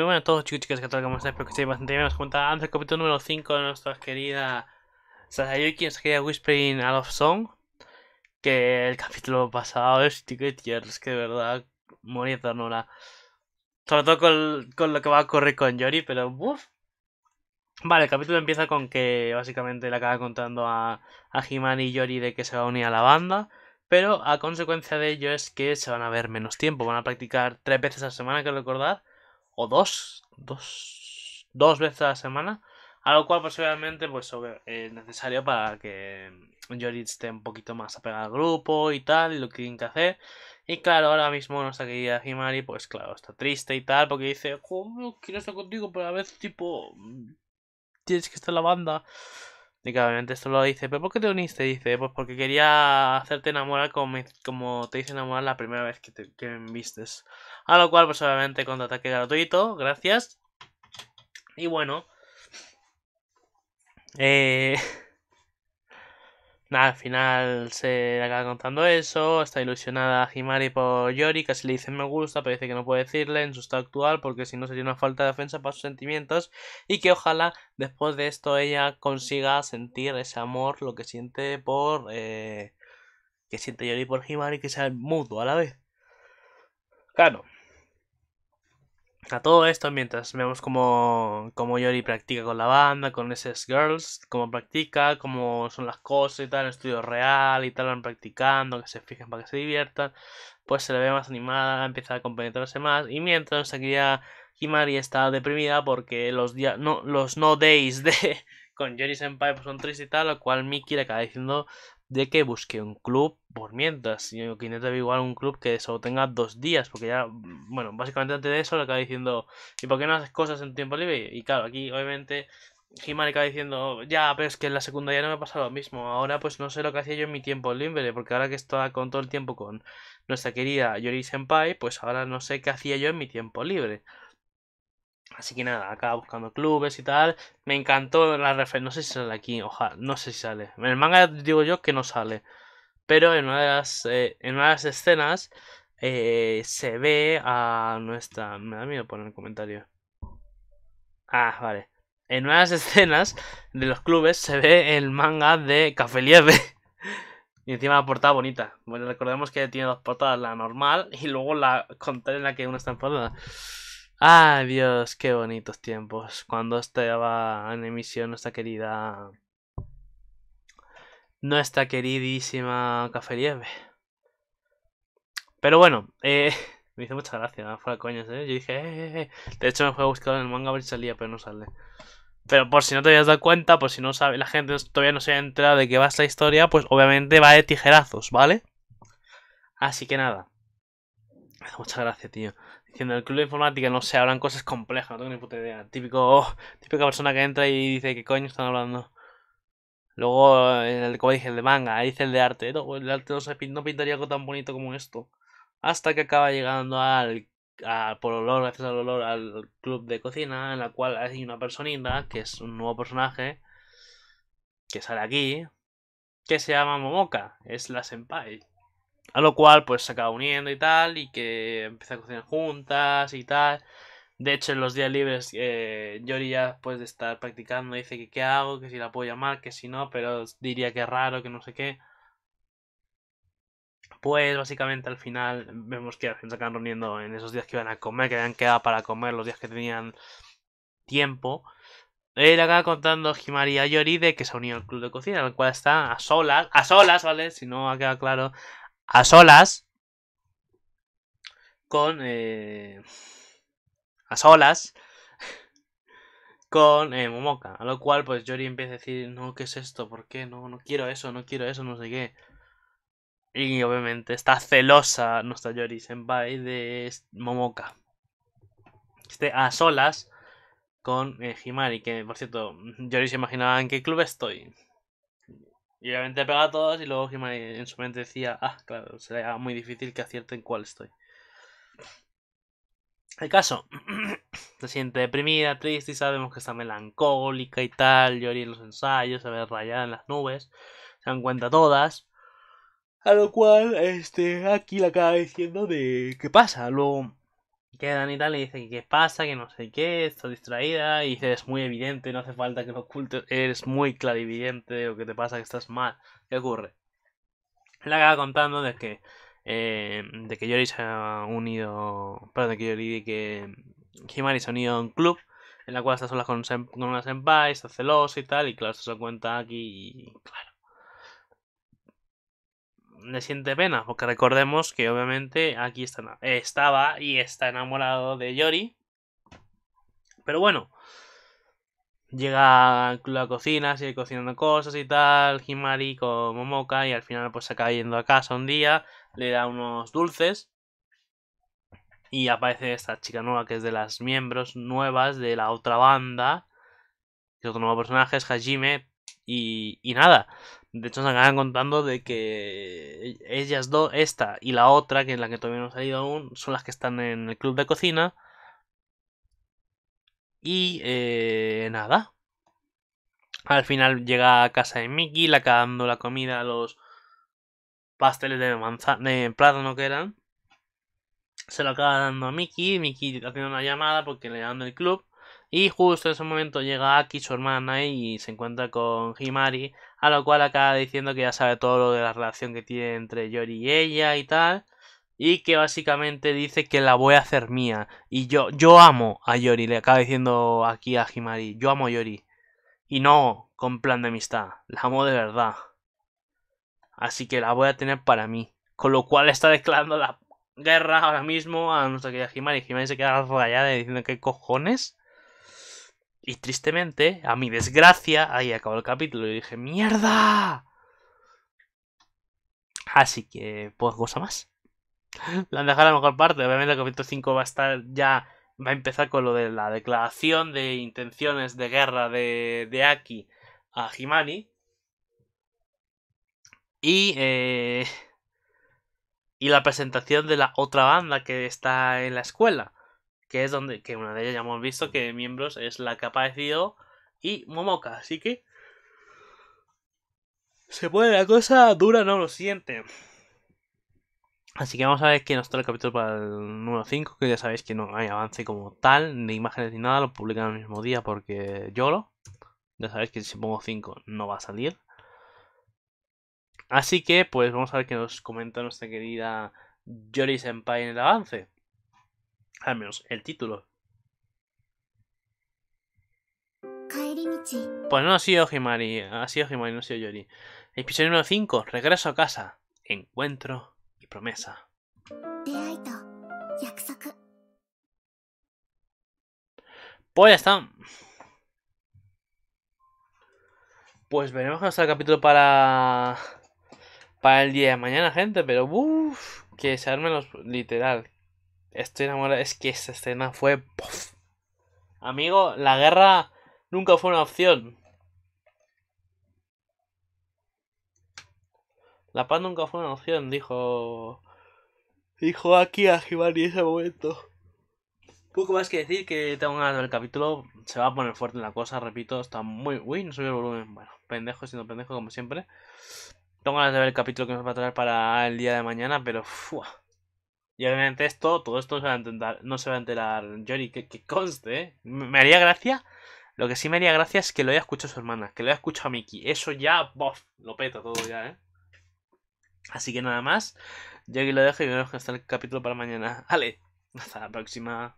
Muy buenas a todos chicos chicas que tal ¿cómo estáis, espero que estéis bastante bien. Nos cuenta antes el capítulo número 5 de nuestra querida Sasayuki, nuestra querida Whispering Out of Song. Que el capítulo pasado es eh, es que de verdad morí de ternura. Sobre todo con, con, lo que va a ocurrir con Yori, pero uff. Vale, el capítulo empieza con que básicamente le acaba contando a, a Himan y Yori de que se va a unir a la banda. Pero a consecuencia de ello es que se van a ver menos tiempo, van a practicar tres veces a la semana, que recordad o dos, dos, dos veces a la semana, a lo cual posiblemente pues es eh, necesario para que Jorid esté un poquito más apegado al grupo y tal, y lo que tienen que hacer. Y claro, ahora mismo nuestra querida Himari, pues claro, está triste y tal, porque dice, quiero estar contigo, pero a veces tipo, tienes que estar en la banda. Y obviamente esto lo dice, ¿pero por qué te uniste? Dice, pues porque quería hacerte enamorar como, te hice enamorar la primera vez que, te, me vistes. A lo cual, pues obviamente, contraataque gratuito, gracias. Y bueno. Eh... Nada, al final se acaba contando eso, está ilusionada Himari por Yori, casi le dice me gusta, pero dice que no puede decirle en su estado actual porque si no sería una falta de ofensa para sus sentimientos y que ojalá después de esto ella consiga sentir ese amor, lo que siente por... Eh, que siente Yori por Himari que sea mutuo a la vez. Claro, a todo esto, mientras vemos cómo, cómo Yori practica con la banda, con esas girls, cómo practica, cómo son las cosas y tal, el estudio real y tal, van practicando, que se fijen para que se diviertan, pues se le ve más animada, empieza a compenetrarse más. Y mientras aquí ya Himari está deprimida porque los, días no, los no days de con Yori Senpai pues son tristes y tal, lo cual Miki le acaba diciendo de que busque un club por mientras. Y que intenta averiguar un club que solo tenga dos días, porque ya, mm, bueno, básicamente antes de eso le acaba diciendo, ¿y por qué no haces cosas en tiempo libre? Y claro, aquí obviamente he le acaba diciendo, ya, pero es que en la segunda ya no me pasa lo mismo. Ahora pues no sé lo que hacía yo en mi tiempo libre, porque ahora que estaba con todo el tiempo con nuestra querida Yori Senpai, pues ahora no sé qué hacía yo en mi tiempo libre. Así que nada, acá buscando clubes y tal. Me encantó la referencia. No sé si sale aquí, ojalá. No sé si sale. En el manga digo yo que no sale. Pero en una de las, eh, en una escenas eh, se ve a nuestra. Me da miedo poner el comentario. Ah, vale. En una de las escenas de los clubes se ve el manga de Café Lieve. y encima la portada bonita. Bueno, recordemos que tiene dos portadas, la normal y luego la contraria en la que una está enfadada. Ay, Dios, qué bonitos tiempos. Cuando estaba en emisión nuestra querida. Nuestra queridísima Caferieve. Pero bueno, eh, me hizo mucha gracia, fuera coñas, ¿eh? Yo dije, eh, eh, eh, De hecho, me fue a buscar en el manga a ver salía, pero no sale. Pero por si no te habías dado cuenta, por si no sabe, la gente todavía no se ha enterado de qué va esta historia, pues obviamente va de tijerazos, ¿vale? Así que nada. me mucha gracia, tío. Diciendo el club de informática no se hablan cosas complejas, no tengo ni puta idea. Típico, oh, típica persona que entra y dice, ¿qué coño están hablando? Luego, en eh, el, como el de manga, ahí dice el de arte. Eh, no, el arte no, no pintaría algo tan bonito como esto. Hasta que acaba llegando al, por olor, gracias al olor, al club de cocina, en la cual hay una personita, que es un nuevo personaje, que sale aquí, que se llama Momoka, es la senpai. A lo cual pues se acaba uniendo y tal, y que empieza a cocinar juntas y tal. De hecho, en los días libres, eh, Yori ya después de estar practicando dice que qué hago, que si la puedo llamar, que si no, pero diría que es raro, que no sé qué. Pues básicamente al final vemos que al fin se acaban reuniendo en esos días que iban a comer, que habían quedado para comer, los días que tenían tiempo. Él eh, acaba contando Himari a Yori de que se ha unido al club de cocina, al cual está a solas, a solas, ¿vale? Si no ha quedado claro, a solas con eh, a solas con eh, Momoka, a lo cual pues Yori empieza a decir, no, ¿qué es esto? ¿Por qué? No, no quiero eso, no quiero eso, no sé qué. Y obviamente está celosa nuestra Yori Senpai de Momoka. Esté a solas con eh, que por cierto, Yori se imaginaba en qué club estoy. Y obviamente pegaba todas y luego Jimmy en su mente decía, ah, claro, será muy difícil que acierte en cuál estoy. El caso, se siente deprimida, triste y sabemos que está melancólica y tal, lloría en los ensayos, se ve rayada en las nubes, se dan cuenta todas. A lo cual, este, aquí le acaba diciendo de qué pasa. Luego y que Danita tal le dice, ¿qué pasa? Que no sé qué, está distraída. Y dice, es muy evidente, no hace falta que lo ocultes, eres muy clarividente, o que te pasa que estás mal. ¿Qué ocurre? Le acaba contando de que, eh, de que Yori se ha unido, perdón, de que Yori y que Himari se han unido a un club en la cual está sola con, con una senpai, está celosa y tal, y claro, se lo cuenta aquí y claro le siente pena, porque recordemos que obviamente aquí estaba y está enamorado de Yori. Pero bueno, llega a la cocina, sigue cocinando cosas y tal, Himari con Momoka y al final pues se acaba yendo a casa un día, le da unos dulces y aparece esta chica nueva que es de las miembros nuevas de la otra banda, otro nuevo personaje, es Hajime, y, nada, de hecho se acaban contando de que ellas dos, esta y la otra, que es la que todavía no ha salido aún, son las que están en el club de cocina. Y eh, nada. Al final llega a casa de Mickey, le acaba dando la comida a los pasteles de, manzana, de plátano que eran. Se lo acaba dando a Mickey. Mickey haciendo una llamada porque le llaman el club. Y justo en ese momento llega Aki, su hermana, y se encuentra con Himari, a lo cual acaba diciendo que ya sabe todo lo de la relación que tiene entre Yori y ella y tal. Y que básicamente dice que la voy a hacer mía. Y yo, yo amo a Yori, le acaba diciendo aquí a Himari, yo amo a Yori. Y no con plan de amistad, la amo de verdad. Así que la voy a tener para mí. Con lo cual está declarando la guerra ahora mismo a nuestra querida Himari. Himari se queda rayada diciendo que cojones. Y tristemente, a mi desgracia, ahí acabó el capítulo y dije, ¡mierda! Así que, pues, cosa más. La han dejado la mejor parte. Obviamente el capítulo 5 va a estar ya... Va a empezar con lo de la declaración de intenciones de guerra de, de Aki a Himani. Y... Eh, y la presentación de la otra banda que está en la escuela que es donde, que una de ellas ya hemos visto que miembros es la capa de y Momoka, así que se puede la cosa dura, no lo siente. Así que vamos a ver que nos trae el capítulo para el número 5, que ya sabéis que no hay avance como tal, ni imágenes ni nada, lo publican el mismo día porque yo lo Ya sabéis que si pongo 5 no va a salir. Así que pues vamos a ver qué nos comenta nuestra querida Joris Empire en el avance al menos el título. Pues no ha sido Himari, ha sido no ha sido Yori. Episodio número 5, regreso a casa, encuentro y promesa. Pues ya está. Pues veremos hasta el capítulo para para el día de mañana, gente, pero uff, que se armen los literal, estoy enamorado. Es que esta escena fue. Puff. Amigo, la guerra nunca fue una opción. La paz nunca fue una opción, dijo. Dijo aquí a Jimani en ese momento. Poco más que decir que tengo ganas el capítulo. Se va a poner fuerte en la cosa, repito. Está muy. Uy, no subió el volumen. Bueno, pendejo siendo pendejo como siempre. Tengo ganas de ver el capítulo que nos va a traer para el día de mañana, pero. Fua. Y obviamente esto, todo esto se va a intentar, no se va a enterar Jory, que, conste. ¿eh? Me haría gracia. Lo que sí me haría gracia es que lo haya escuchado su hermana, que lo haya escuchado a Mickey. Eso ya, bof, lo peta todo ya, ¿eh? Así que nada más. Yo aquí lo dejo y vemos hasta el capítulo para mañana. ¡Ale! hasta la próxima.